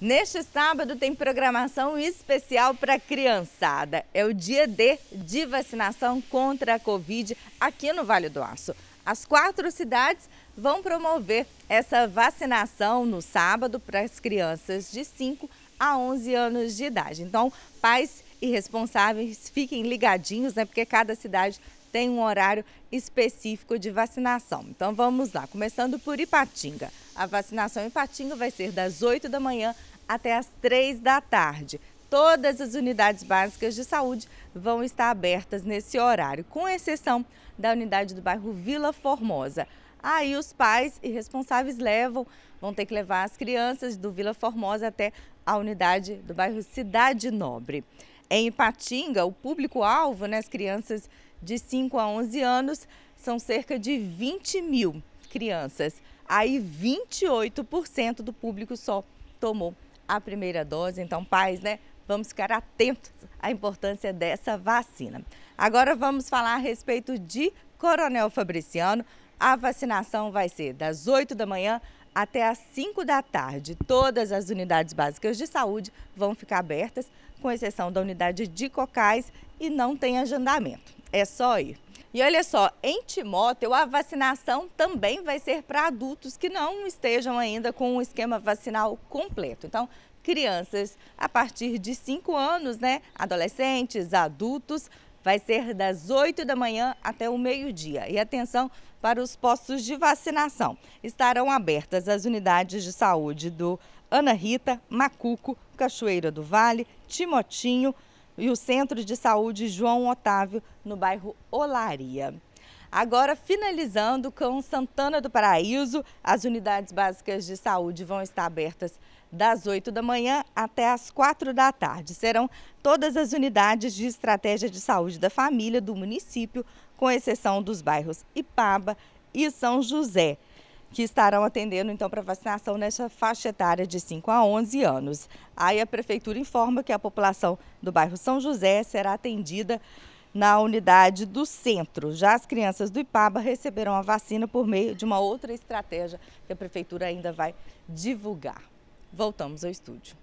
Neste sábado tem programação especial para criançada. É o dia D de vacinação contra a Covid aqui no Vale do Aço. As quatro cidades vão promover essa vacinação no sábado para as crianças de 5 a 11 anos de idade. Então, pais e responsáveis fiquem ligadinhos, né? Porque cada cidade tem um horário específico de vacinação. Então vamos lá, começando por Ipatinga. A vacinação em Ipatinga vai ser das 8 da manhã até às 3 da tarde. Todas as unidades básicas de saúde vão estar abertas nesse horário, com exceção da unidade do bairro Vila Formosa. Aí os pais e responsáveis levam, vão ter que levar as crianças do Vila Formosa até a unidade do bairro Cidade Nobre. Em Ipatinga, o público-alvo, né, as crianças de 5 a 11 anos, são cerca de 20 mil crianças. Aí 28% do público só tomou a primeira dose. Então, pais, né? Vamos ficar atentos à importância dessa vacina. Agora vamos falar a respeito de Coronel Fabriciano. A vacinação vai ser das 8 da manhã até às 5 da tarde. Todas as unidades básicas de saúde vão ficar abertas, com exceção da unidade de cocais, e não tem agendamento. É só ir. E olha só, em Timóteo, a vacinação também vai ser para adultos que não estejam ainda com o esquema vacinal completo. Então, crianças a partir de 5 anos, né? Adolescentes, adultos, vai ser das 8 da manhã até o meio-dia. E atenção para os postos de vacinação. Estarão abertas as unidades de saúde do Ana Rita, Macuco, Cachoeira do Vale, Timotinho, e o Centro de Saúde João Otávio, no bairro Olaria. Agora, finalizando com Santana do Paraíso, as unidades básicas de saúde vão estar abertas das 8 da manhã até as 4 da tarde. Serão todas as unidades de estratégia de saúde da família do município, com exceção dos bairros Ipaba e São José que estarão atendendo então para vacinação nessa faixa etária de 5 a 11 anos. Aí a prefeitura informa que a população do bairro São José será atendida na unidade do centro. Já as crianças do IPABA receberão a vacina por meio de uma outra estratégia que a prefeitura ainda vai divulgar. Voltamos ao estúdio.